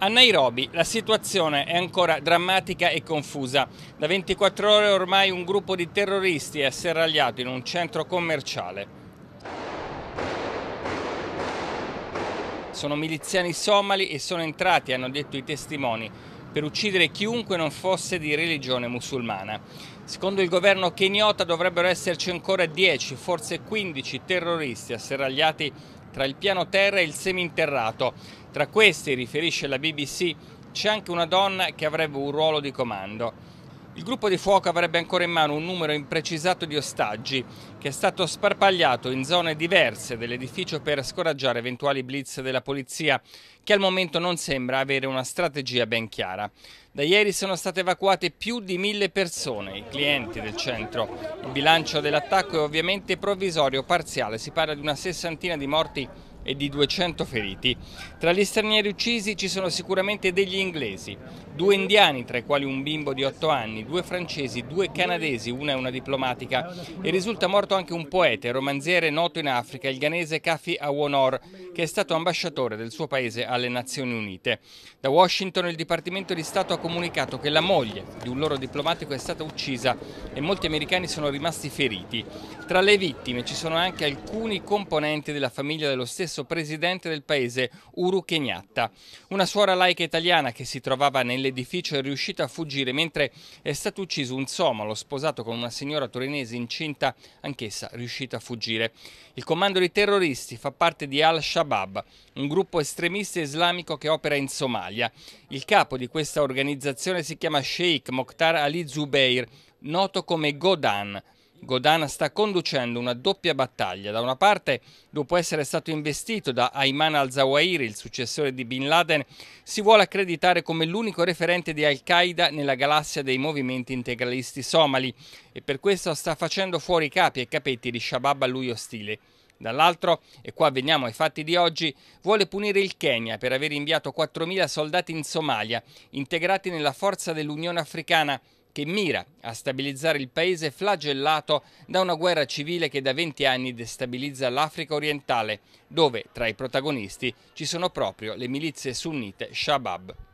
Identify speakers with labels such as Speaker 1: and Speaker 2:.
Speaker 1: A Nairobi la situazione è ancora drammatica e confusa. Da 24 ore ormai un gruppo di terroristi è asserragliato in un centro commerciale. Sono miliziani somali e sono entrati, hanno detto i testimoni per uccidere chiunque non fosse di religione musulmana. Secondo il governo keniota dovrebbero esserci ancora 10, forse 15 terroristi asserragliati tra il piano terra e il seminterrato. Tra questi, riferisce la BBC, c'è anche una donna che avrebbe un ruolo di comando. Il gruppo di fuoco avrebbe ancora in mano un numero imprecisato di ostaggi che è stato sparpagliato in zone diverse dell'edificio per scoraggiare eventuali blitz della polizia che al momento non sembra avere una strategia ben chiara. Da ieri sono state evacuate più di mille persone, i clienti del centro. Il bilancio dell'attacco è ovviamente provvisorio, parziale, si parla di una sessantina di morti e di 200 feriti. Tra gli stranieri uccisi ci sono sicuramente degli inglesi, due indiani tra i quali un bimbo di 8 anni, due francesi, due canadesi, una è una diplomatica e risulta morto anche un poeta e romanziere noto in Africa, il ghanese Kafi Awonor, che è stato ambasciatore del suo paese alle Nazioni Unite. Da Washington il Dipartimento di Stato ha comunicato che la moglie di un loro diplomatico è stata uccisa e molti americani sono rimasti feriti. Tra le vittime ci sono anche alcuni componenti della famiglia dello stesso presidente del paese, Uru Kenyatta. Una suora laica italiana che si trovava nell'edificio è riuscita a fuggire mentre è stato ucciso un somalo sposato con una signora torinese incinta, anch'essa riuscita a fuggire. Il comando dei terroristi fa parte di Al-Shabaab, un gruppo estremista islamico che opera in Somalia. Il capo di questa organizzazione L'organizzazione si chiama Sheikh Mokhtar Ali Zubeir, noto come Godan. Godan sta conducendo una doppia battaglia. Da una parte, dopo essere stato investito da Ayman al-Zawahiri, il successore di Bin Laden, si vuole accreditare come l'unico referente di Al-Qaeda nella galassia dei movimenti integralisti somali e per questo sta facendo fuori capi e capetti di Shabab a lui ostile. Dall'altro, e qua veniamo ai fatti di oggi, vuole punire il Kenya per aver inviato 4.000 soldati in Somalia, integrati nella forza dell'Unione Africana, che mira a stabilizzare il paese flagellato da una guerra civile che da 20 anni destabilizza l'Africa orientale, dove tra i protagonisti ci sono proprio le milizie sunnite Shabab.